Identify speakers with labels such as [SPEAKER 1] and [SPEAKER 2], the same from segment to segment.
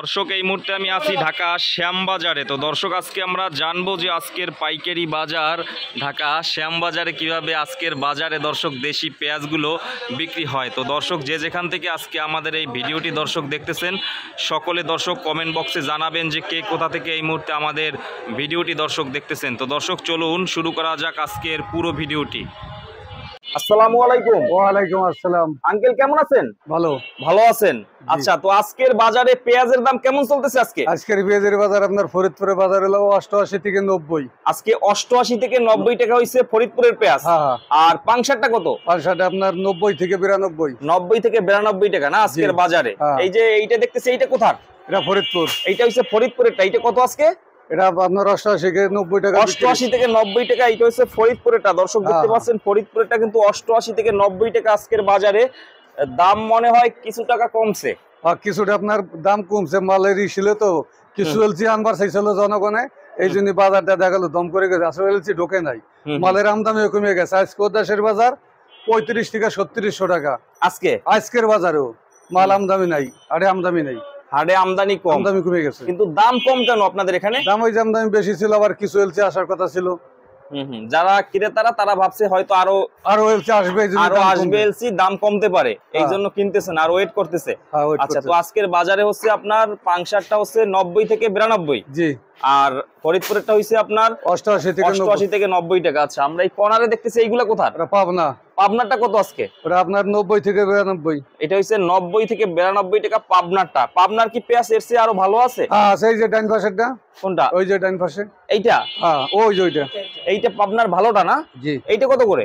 [SPEAKER 1] দর্শক এই মুহূর্তে আমি আছি ঢাকা শ্যামবাজারে তো দর্শক আজকে আমরা জানবো যে আজকের পাইকারি বাজার ঢাকা শ্যামবাজারে কিভাবে আজকের বাজারে দর্শক দেশি পেঁয়াজগুলো বিক্রি হয় তো দর্শক যে যেখান থেকে আজকে আমাদের এই ভিডিওটি দর্শক দেখতেছেন সকলে দর্শক কমেন্ট বক্সে জানাবেন যে কে কোথা থেকে এই মুহূর্তে আমাদের ভিডিওটি দর্শক দেখতেছেন তো দর্শক চলুন শুরু করা যাক আজকের পুরো ভিডিওটি
[SPEAKER 2] আসসালামু আলাইকুম ওয়া আসসালাম আঙ্কেল কেমন আছেন ভালো ভালো আছেন আচ্ছা তো আজকের বাজারে পেঁয়াজের দাম কেমন চলতেছে আজকে আজকের পেঁয়াজের বাজার আপনার ফরিদপুরের বাজার হলো 88 থেকে নব্বই আজকে
[SPEAKER 1] 88 থেকে 90 টাকা হইছে ফরিদপুরের পেঁয়াজ হ্যাঁ, হ্যাঁ। আর পাংশারটা কত পাংশারটা আপনার নব্বই থেকে বিরানব্বই নব্বই থেকে বিরানব্বই টাকা না আজকের বাজারে হ্যাঁ। এই যে এইটা দেখতেছি এইটা কোথায় এটা ফরিদপুর এইটা হচ্ছে ফরিদপুরেরটা এইটা কত আজকে এটা আপনার অষ্টআশি থেকে নব্বই টাকা অষ্টআশি থেকে নব্বই টাকা কিন্তু অষ্টআশি থেকে নব্বই টাকা
[SPEAKER 2] আজকের বাজারে দাম মনে হয় কিছু টাকা জনগণে এই জন্য বাজারটা দেখালো দম করে গেছে আসলে ঢোকে নাই মালের আমদামিও কমে গেছে আজকে দেশের বাজার পঁয়ত্রিশ থেকে সত্তিরিশশো টাকা আজকে আজকের বাজারেও মাল আমদামি নাই আরে আমদামি নাই হাড়ে আমদানি কম আমদানি কমে গেছে কিন্তু দাম কম কেন আপনাদের এখানে দাম ওই আমদানি বেশি ছিল আবার কিছু এলসি আসার কথা ছিল যারা ক্রেতারা তারা ভাবছে হয়তো আরো আরো এলসি আসবে আরো আসবে এলসি
[SPEAKER 1] দাম কমতে পারে হ্যাঁ। এই জন্য কিনতেছেন আর ওয়েট করতেছে হ্যাঁ, আচ্ছা তো আজকের বাজারে হচ্ছে আপনার পাংশারটা হচ্ছে নব্বই থেকে বিরানব্বই জি আর ফরিদপুরেরটা হইছে আপনার 88 থেকে অষ্টআশি থেকে 90 টাকা আছে আচ্ছা, আমরা এই কর্নারে দেখতেছি এইগুলা এইগুলো এটা পাবনা পাবনাটা কত আজকে এটা আপনার 90 থেকে 92 এটা হইছে 90 থেকে 92 টাকা পাবনাটা পাবনার কি পেঁয়াজ এর
[SPEAKER 2] চেয়ে আরো ভালো আছে হ্যাঁ আছে এই যে ডান পাশেরটা কোনটা ওই যে ডান পাশে এইটা হ্যাঁ ওই যে ওইটা এইটা পাবনার ভালোটা না জি এইটা কত করে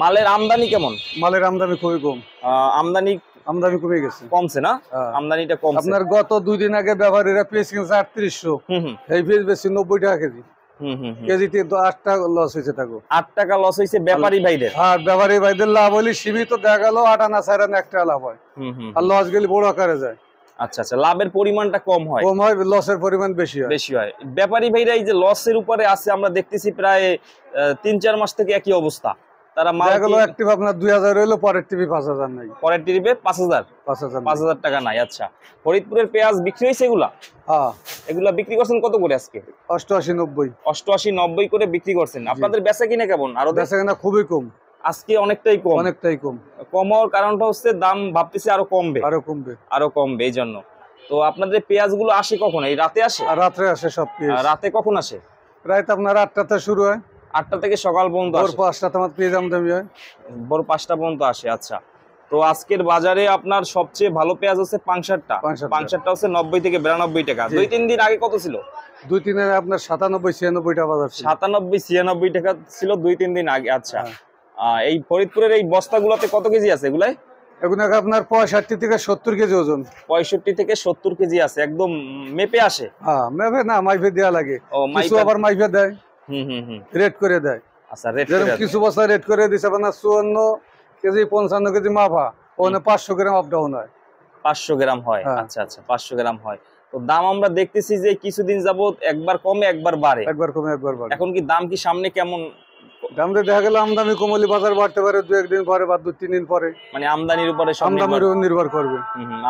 [SPEAKER 2] মালের আমদানি কেমন মালের আমদানি খুবই কম আমদানি আমদানি কমে গেছে কমছে না হ্যাঁ। আমদানিটা কম আপনার গত দুই দিন আগে ব্যবহারীরা পেয়েছে কিন্তু আটত্রিশশো এই ফেস বেশি নব্বই টাকা কেজি কেজিতে আট টাকা লস হয়েছে আট টাকা লস হয়েছে ব্যাপারী হ্যাঁ, ব্যাপারী লাভ হলে দেখা আট আনা আনা একটা লাভ হয় আর লস গেলে বড় আকারে যায় আচ্ছা আচ্ছা লাভের পরিমাণটা কম হয় কম হয় লসের পরিমাণ বেশি হয় বেশি হয় ব্যাপারী
[SPEAKER 1] ভাইরা এই যে লসের উপরে আছে আমরা দেখতেছি প্রায় তিন চার মাস থেকে একই অবস্থা তারা মারা গেল পরের টাকা নাই আচ্ছা ফরিদপুরের পেঁয়াজ বিক্রি হয়েছে এগুলা হ্যাঁ। এগুলা বিক্রি করছেন কত করে আজকে অষ্টআশি নব্বই অষ্টআশি নব্বই করে বিক্রি করছেন আপনাদের বেচা কিনা কেমন আরো বেচা
[SPEAKER 2] কিনা খুবই কম
[SPEAKER 1] আজকে অনেকটাই কম অনেকটাই কম কম হওয়ার কারণটা হচ্ছে দাম ভাবতেছি আরো কমবে আরো কমবে আরো কমবে এই জন্য তো আপনাদের পেঁয়াজ গুলো আসে কখন এই রাতে আসে রাতে আসে সব রাতে কখন আসে রাত আপনার আটটাতে শুরু হয় আটটা থেকে সকাল পর্যন্ত ভোর পাঁচটা তোমার পেঁয়াজ আমদানি হয় ভোর পাঁচটা পর্যন্ত আসে আচ্ছা তো আজকের বাজারে আপনার সবচেয়ে ভালো পেঁয়াজ হচ্ছে পাংশারটা পাংশারটা হচ্ছে নব্বই থেকে বিরানব্বই টাকা দুই তিন দিন আগে কত ছিল দুই তিন দিন আপনার সাতানব্বই ছিয়ানব্বই টাকা বাজার সাতানব্বই ছিয়ানব্বই টাকা ছিল দুই তিন দিন আগে আচ্ছা হ্যাঁ। এই ফরিদপুরের এই বস্তাগুলোতে কত কেজি আছে এগুলাই এখন আপনার পঁয়ষট্টি থেকে সত্তর কেজি ওজন পঁয়ষট্টি থেকে সত্তর কেজি আছে একদম মেপে আসে
[SPEAKER 2] হ্যাঁ মেপে না মাইফে দেওয়া লাগে আবার মাইফে দেয় হুম হুম রেট করে দেয় আচ্ছা, চুয়ান্ন কেজি পঞ্চান্ন কেজি মাফা পাঁচশো গ্রাম ডাউন হয়
[SPEAKER 1] পাঁচশো গ্রাম হয় হ্যাঁ। আচ্ছা আচ্ছা পাঁচশো গ্রাম হয় তো দাম আমরা দেখতেছি যে কিছুদিন যাবো একবার কমে
[SPEAKER 2] একবার বাড়ে একবার কমে একবার বাড়ে এখন কি দাম কি সামনে কেমন দাম দেখা গেল আমদানি কোমলি বাজার বাড়তে পারে দু একদিন পরে বা দু তিন দিন পরে মানে আমদানির উপরে আমদানির উপর নির্ভর করবে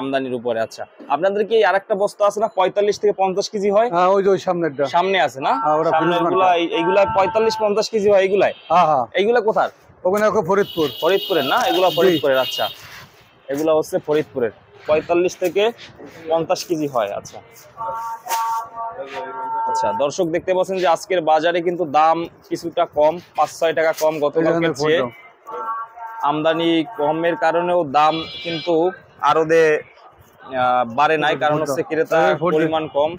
[SPEAKER 2] আমদানির
[SPEAKER 1] উপরে আচ্ছা আপনাদের কি আর একটা বস্তা আছে না পঁয়তাল্লিশ থেকে পঞ্চাশ কেজি হয় হ্যাঁ ওই যে ওই সামনেরটা সামনে আছে না হ্যাঁ, এইগুলা পঁয়তাল্লিশ পঞ্চাশ কেজি হয় এগুলাই হ্যাঁ হ্যাঁ এইগুলা কোথার ওখানে ফরিদপুর ফরিদপুরের না এগুলা ফরিদপুরের আচ্ছা এগুলা হচ্ছে ফরিদপুরের পঁয়তাল্লিশ থেকে পঞ্চাশ কেজি হয় আচ্ছা আচ্ছা দর্শক দেখতে পাচ্ছেন যে আজকের বাজারে কিন্তু দাম কিছুটা কম পাঁচ ছয় টাকা কম গতকালকের চেয়ে আমদানি কমের কারণেও দাম কিন্তু আরদে বাড়ে নাই কারণ হচ্ছে ক্রেতার পরিমাণ কম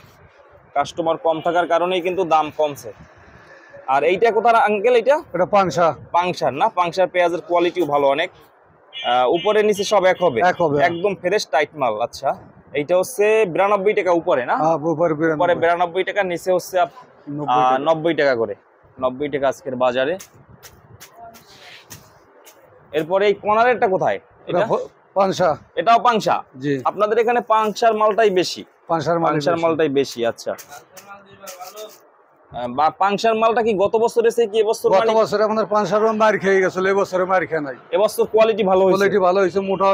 [SPEAKER 1] কাস্টমার কম থাকার কারণেই কিন্তু দাম কমছে আর এইটা কোথায় আঙ্কেল এইটা এটা পাংশা পাংশার না পাংশার পেঁয়াজের কোয়ালিটিও ভালো অনেক উপরে নিচে সব এক হবে এক হবে হ্যাঁ। একদম ফ্রেশ টাইট মাল আচ্ছা এইটা হচ্ছে বিরানব্বই টাকা উপরে না উপরে বিরানব্বই টাকা নিচে হচ্ছে নব্বই টাকা করে নব্বই টাকা আজকের বাজারে এরপরে এই কনারেরটা কোথায় এটা পাংশা এটাও পাংশা জি আপনাদের এখানে পাংশার মালটাই বেশি পাংশার মালটাই বেশি আচ্ছা বা পাংশার মালটা কি গত বছর এসে কি এবছর গত মানে- বছর আমাদের
[SPEAKER 2] পাংশার মার খেয়ে গেছিল মার খেয়ে নাই এবছর কোয়ালিটি ভালো কোয়ালিটি ভালো মোটা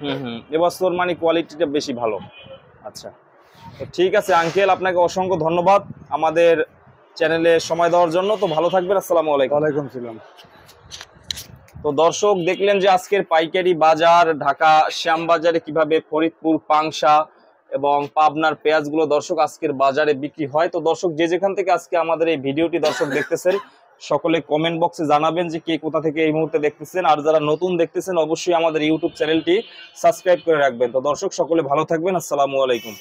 [SPEAKER 2] হুম এবছর মানে
[SPEAKER 1] কোয়ালিটিটা বেশি ভালো আচ্ছা ঠিক আছে আঙ্কেল আপনাকে অসংখ্য ধন্যবাদ আমাদের চ্যানেলে সময় দেওয়ার জন্য তো ভালো থাকবেন আসসালামু আলাইকুম ওয়ালাইকুম তো দর্শক দেখলেন যে আজকের পাইকারি বাজার ঢাকা শ্যামবাজারে কিভাবে ফরিদপুর পাংশা এবং পাবনার পেঁয়াজগুলো দর্শক আজকের বাজারে বিক্রি হয় তো দর্শক যে যেখান থেকে আজকে আমাদের এই ভিডিওটি দর্শক দেখতেছেন সকলে কমেন্ট বক্সে জানাবেন যে কে কোথা থেকে এই মুহূর্তে দেখতেছেন আর যারা নতুন দেখতেছেন অবশ্যই আমাদের ইউটিউব চ্যানেলটি সাবস্ক্রাইব করে রাখবেন তো দর্শক সকলে ভালো থাকবেন আসসালামু আলাইকুম